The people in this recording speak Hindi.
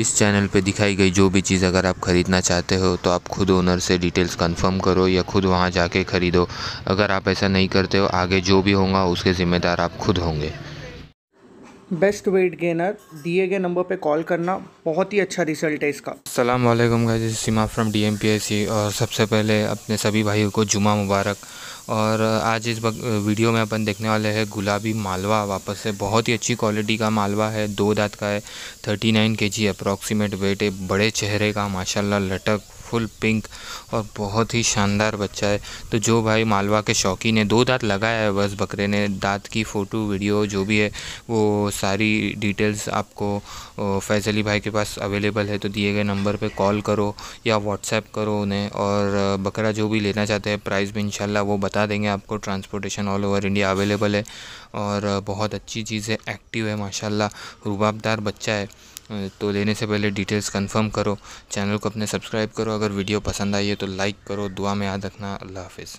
इस चैनल पे दिखाई गई जो भी चीज़ अगर आप ख़रीदना चाहते हो तो आप खुद ओनर से डिटेल्स कंफर्म करो या खुद वहाँ जाके ख़रीदो अगर आप ऐसा नहीं करते हो आगे जो भी होगा उसके ज़िम्मेदार आप खुद होंगे बेस्ट वेट गेनर दिए गए नंबर पे कॉल करना बहुत ही अच्छा रिजल्ट है इसका सलाम वालेकुम guys Seema from D M P S C और सबसे पहले अपने सभी भाइयों को जुमा मुबारक और आज इस वीडियो में अपन देखने वाले हैं गुलाबी मालवा वापस से बहुत ही अच्छी क्वालिटी का मालवा है दो दांत का है थर्टी नाइन के जी अप्रॉक्सीमेट वेट है बड़े चेहरे का माशाल्लाह लटक फुल पिंक और बहुत ही शानदार बच्चा है तो जो भाई मालवा के शौकीन है दो दांत लगाया है बस बकरे ने दांत की फ़ोटो वीडियो जो भी है वो सारी डिटेल्स आपको फैजली भाई के पास अवेलेबल है तो दिए गए नंबर पर कॉल करो या व्हाट्सएप करो उन्हें और बकरा जो भी लेना चाहते हैं प्राइस भी इंशाल्लाह वो बता देंगे आपको transportation all over India available है और बहुत अच्छी चीज़ है एक्टिव है माशाल्लाह रुबाबदार बच्चा है तो लेने से पहले डिटेल्स कंफर्म करो चैनल को अपने सब्सक्राइब करो अगर वीडियो पसंद आई है तो लाइक करो दुआ में याद रखना अल्लाह हाफिज़